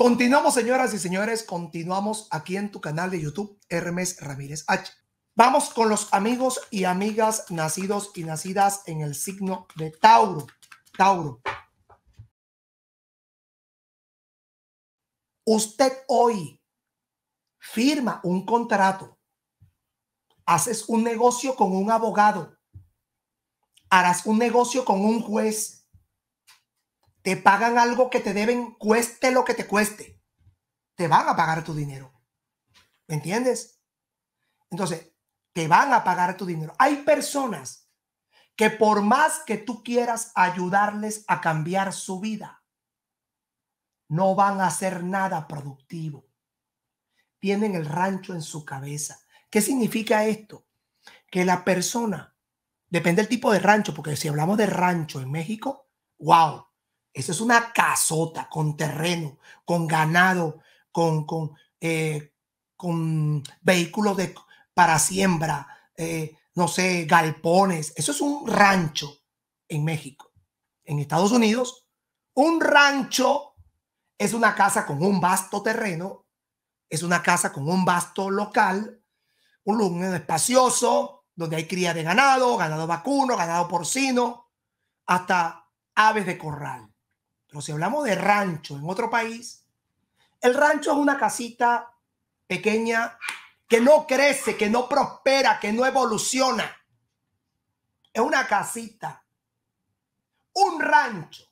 Continuamos, señoras y señores, continuamos aquí en tu canal de YouTube, Hermes Ramírez H. Vamos con los amigos y amigas nacidos y nacidas en el signo de Tauro. Tauro. Usted hoy firma un contrato, haces un negocio con un abogado, harás un negocio con un juez, te pagan algo que te deben, cueste lo que te cueste. Te van a pagar tu dinero. ¿Me entiendes? Entonces, te van a pagar tu dinero. Hay personas que por más que tú quieras ayudarles a cambiar su vida, no van a hacer nada productivo. Tienen el rancho en su cabeza. ¿Qué significa esto? Que la persona, depende del tipo de rancho, porque si hablamos de rancho en México, wow, eso es una casota con terreno, con ganado, con, con, eh, con vehículos de, para siembra, eh, no sé, galpones. Eso es un rancho en México. En Estados Unidos, un rancho es una casa con un vasto terreno, es una casa con un vasto local, un lugar espacioso donde hay cría de ganado, ganado vacuno, ganado porcino, hasta aves de corral. Pero si hablamos de rancho en otro país, el rancho es una casita pequeña que no crece, que no prospera, que no evoluciona. Es una casita. Un rancho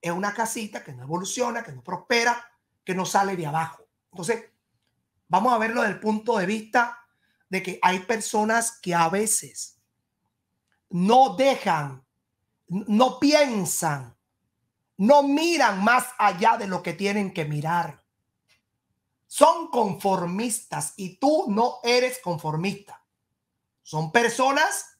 es una casita que no evoluciona, que no prospera, que no sale de abajo. Entonces, vamos a verlo desde el punto de vista de que hay personas que a veces no dejan, no piensan no miran más allá de lo que tienen que mirar. Son conformistas y tú no eres conformista. Son personas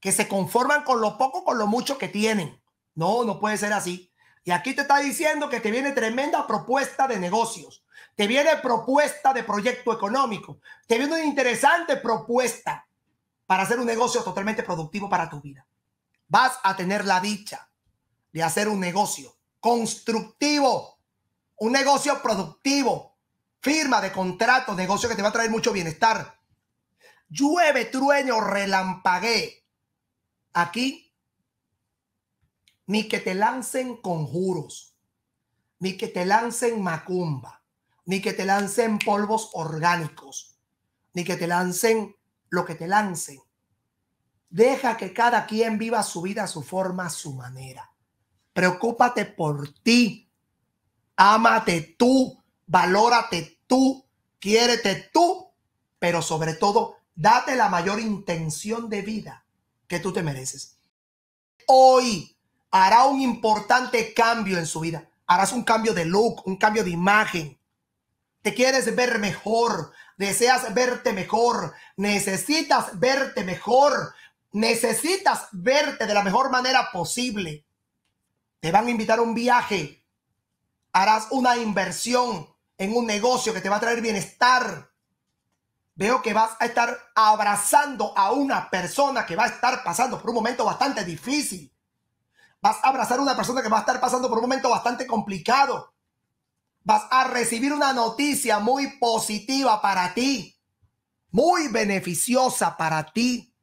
que se conforman con lo poco, con lo mucho que tienen. No, no puede ser así. Y aquí te está diciendo que te viene tremenda propuesta de negocios, te viene propuesta de proyecto económico, te viene una interesante propuesta para hacer un negocio totalmente productivo para tu vida. Vas a tener la dicha de hacer un negocio constructivo, un negocio productivo, firma de contrato, negocio que te va a traer mucho bienestar. Llueve, trueno, relampagué. Aquí, ni que te lancen conjuros, ni que te lancen macumba, ni que te lancen polvos orgánicos, ni que te lancen lo que te lancen. Deja que cada quien viva su vida su forma, su manera. Preocúpate por ti. Ámate tú. Valórate tú. Quiérete tú. Pero sobre todo, date la mayor intención de vida que tú te mereces. Hoy hará un importante cambio en su vida. Harás un cambio de look, un cambio de imagen. Te quieres ver mejor, deseas verte mejor, necesitas verte mejor, necesitas verte de la mejor manera posible te van a invitar a un viaje, harás una inversión en un negocio que te va a traer bienestar. Veo que vas a estar abrazando a una persona que va a estar pasando por un momento bastante difícil. Vas a abrazar a una persona que va a estar pasando por un momento bastante complicado. Vas a recibir una noticia muy positiva para ti, muy beneficiosa para ti.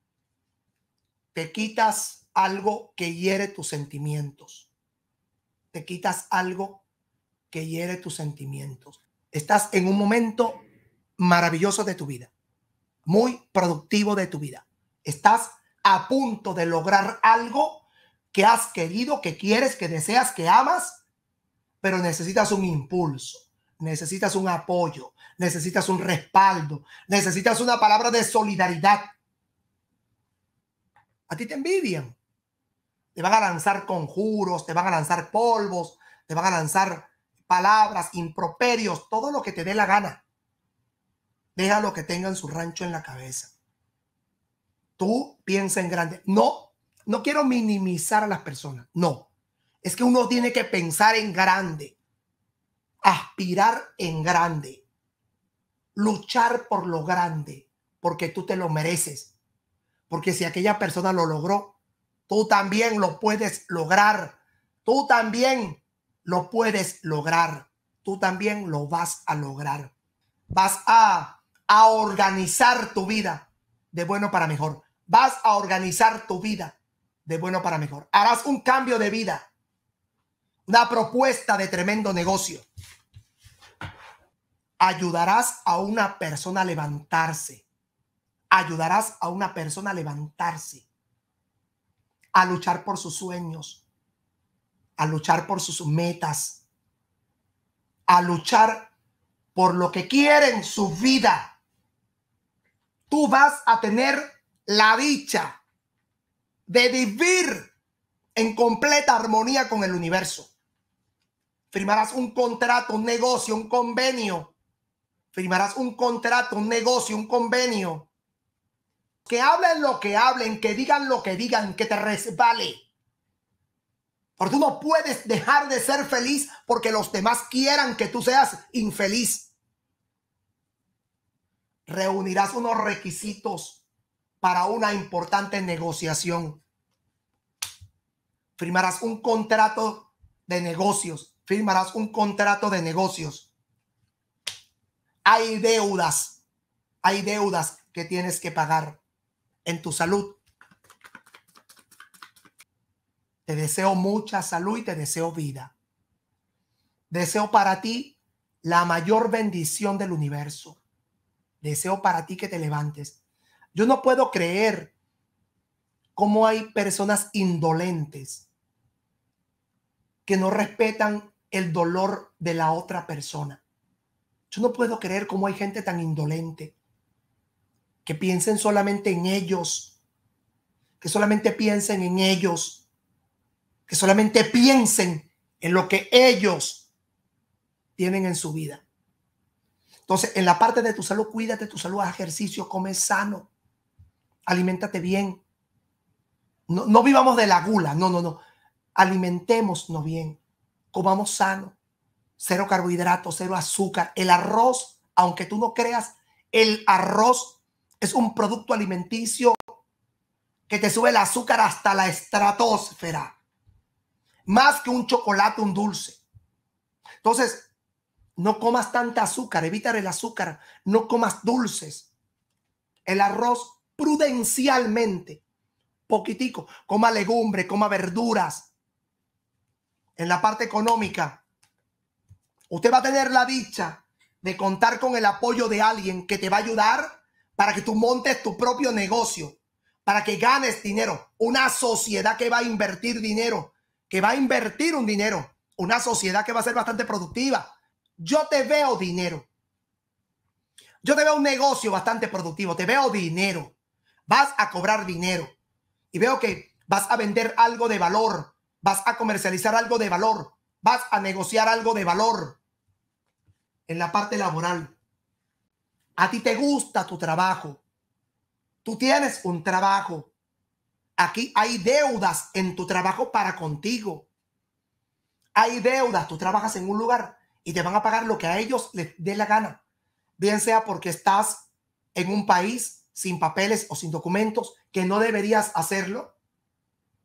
Te quitas algo que hiere tus sentimientos te quitas algo que hiere tus sentimientos. Estás en un momento maravilloso de tu vida, muy productivo de tu vida. Estás a punto de lograr algo que has querido, que quieres, que deseas, que amas, pero necesitas un impulso, necesitas un apoyo, necesitas un respaldo, necesitas una palabra de solidaridad. A ti te envidian, te van a lanzar conjuros, te van a lanzar polvos, te van a lanzar palabras, improperios, todo lo que te dé la gana. Deja lo que tengan su rancho en la cabeza. Tú piensa en grande. No, no quiero minimizar a las personas. No. Es que uno tiene que pensar en grande, aspirar en grande, luchar por lo grande, porque tú te lo mereces. Porque si aquella persona lo logró, Tú también lo puedes lograr. Tú también lo puedes lograr. Tú también lo vas a lograr. Vas a, organizar tu vida de bueno para mejor. Vas a organizar tu vida de bueno para mejor. Harás un cambio de vida. Una propuesta de tremendo negocio. Ayudarás a una persona a levantarse. Ayudarás a una persona a levantarse a luchar por sus sueños, a luchar por sus metas, a luchar por lo que quieren su vida. Tú vas a tener la dicha de vivir en completa armonía con el universo. Firmarás un contrato, un negocio, un convenio. Firmarás un contrato, un negocio, un convenio que hablen lo que hablen, que digan lo que digan, que te resbale. Porque tú no puedes dejar de ser feliz porque los demás quieran que tú seas infeliz. Reunirás unos requisitos para una importante negociación. Firmarás un contrato de negocios. Firmarás un contrato de negocios. Hay deudas. Hay deudas que tienes que pagar en tu salud. Te deseo mucha salud y te deseo vida. Deseo para ti la mayor bendición del universo. Deseo para ti que te levantes. Yo no puedo creer cómo hay personas indolentes que no respetan el dolor de la otra persona. Yo no puedo creer cómo hay gente tan indolente que piensen solamente en ellos, que solamente piensen en ellos, que solamente piensen en lo que ellos tienen en su vida. Entonces, en la parte de tu salud, cuídate tu salud, ejercicio, come sano, alimentate bien. No, no vivamos de la gula, no, no, no. Alimentémonos bien, comamos sano, cero carbohidratos, cero azúcar. El arroz, aunque tú no creas, el arroz es un producto alimenticio que te sube el azúcar hasta la estratosfera. Más que un chocolate, un dulce. Entonces, no comas tanta azúcar, evitar el azúcar, no comas dulces. El arroz prudencialmente, poquitico, coma legumbre, coma verduras. En la parte económica, usted va a tener la dicha de contar con el apoyo de alguien que te va a ayudar para que tú montes tu propio negocio, para que ganes dinero. Una sociedad que va a invertir dinero, que va a invertir un dinero. Una sociedad que va a ser bastante productiva. Yo te veo dinero. Yo te veo un negocio bastante productivo. Te veo dinero. Vas a cobrar dinero. Y veo que vas a vender algo de valor. Vas a comercializar algo de valor. Vas a negociar algo de valor en la parte laboral. A ti te gusta tu trabajo. Tú tienes un trabajo. Aquí hay deudas en tu trabajo para contigo. Hay deudas. Tú trabajas en un lugar y te van a pagar lo que a ellos les dé la gana. Bien sea porque estás en un país sin papeles o sin documentos, que no deberías hacerlo.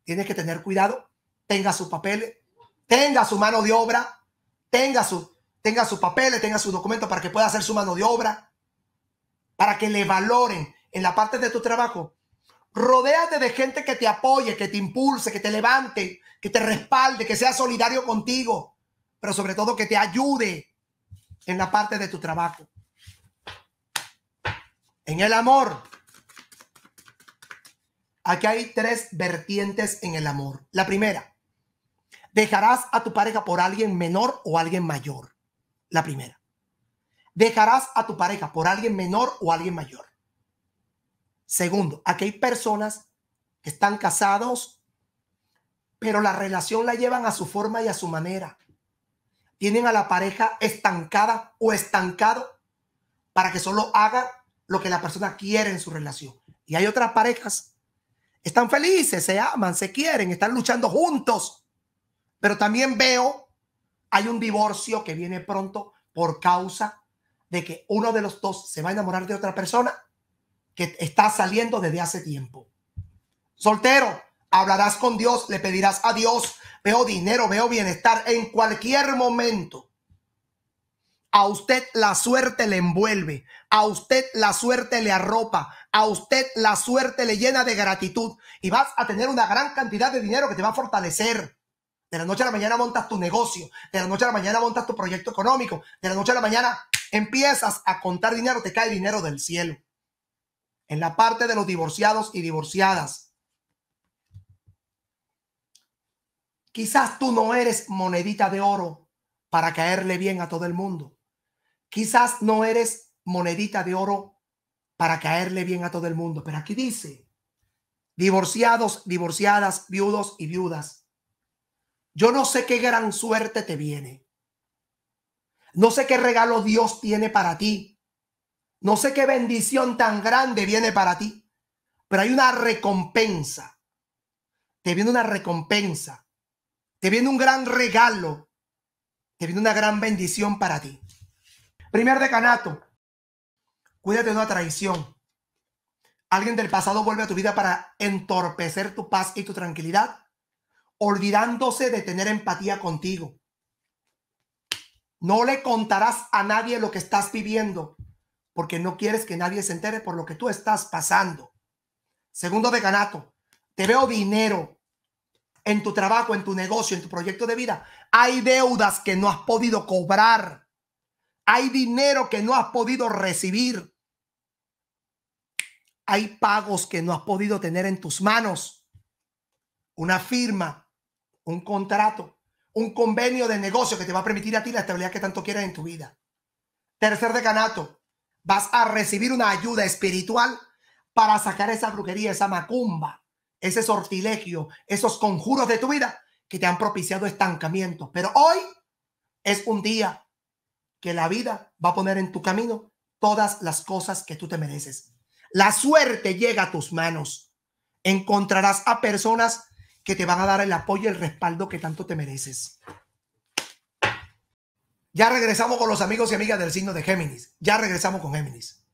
Tienes que tener cuidado. Tenga sus papeles, tenga su mano de obra, tenga, su, tenga sus papeles, tenga sus documentos para que pueda hacer su mano de obra para que le valoren en la parte de tu trabajo. Rodéate de gente que te apoye, que te impulse, que te levante, que te respalde, que sea solidario contigo, pero sobre todo que te ayude en la parte de tu trabajo. En el amor. Aquí hay tres vertientes en el amor. La primera, dejarás a tu pareja por alguien menor o alguien mayor. La primera dejarás a tu pareja por alguien menor o alguien mayor. Segundo, aquí hay personas que están casados, pero la relación la llevan a su forma y a su manera. Tienen a la pareja estancada o estancado para que solo haga lo que la persona quiere en su relación. Y hay otras parejas, están felices, se aman, se quieren, están luchando juntos, pero también veo, hay un divorcio que viene pronto por causa de que uno de los dos se va a enamorar de otra persona que está saliendo desde hace tiempo. Soltero, hablarás con Dios, le pedirás a Dios, veo dinero, veo bienestar en cualquier momento. A usted la suerte le envuelve, a usted la suerte le arropa, a usted la suerte le llena de gratitud y vas a tener una gran cantidad de dinero que te va a fortalecer. De la noche a la mañana montas tu negocio, de la noche a la mañana montas tu proyecto económico, de la noche a la mañana empiezas a contar dinero, te cae dinero del cielo. En la parte de los divorciados y divorciadas. Quizás tú no eres monedita de oro para caerle bien a todo el mundo. Quizás no eres monedita de oro para caerle bien a todo el mundo. Pero aquí dice, divorciados, divorciadas, viudos y viudas, yo no sé qué gran suerte te viene. No sé qué regalo Dios tiene para ti. No sé qué bendición tan grande viene para ti. Pero hay una recompensa. Te viene una recompensa. Te viene un gran regalo. Te viene una gran bendición para ti. Primer decanato. Cuídate de una traición. Alguien del pasado vuelve a tu vida para entorpecer tu paz y tu tranquilidad, olvidándose de tener empatía contigo no le contarás a nadie lo que estás viviendo, porque no quieres que nadie se entere por lo que tú estás pasando. Segundo de ganato, te veo dinero en tu trabajo, en tu negocio, en tu proyecto de vida. Hay deudas que no has podido cobrar. Hay dinero que no has podido recibir. Hay pagos que no has podido tener en tus manos. Una firma, un contrato un convenio de negocio que te va a permitir a ti la estabilidad que tanto quieres en tu vida. Tercer decanato, vas a recibir una ayuda espiritual para sacar esa brujería, esa macumba, ese sortilegio, esos conjuros de tu vida que te han propiciado estancamiento. Pero hoy es un día que la vida va a poner en tu camino todas las cosas que tú te mereces. La suerte llega a tus manos. Encontrarás a personas que te van a dar el apoyo y el respaldo que tanto te mereces. Ya regresamos con los amigos y amigas del signo de Géminis. Ya regresamos con Géminis.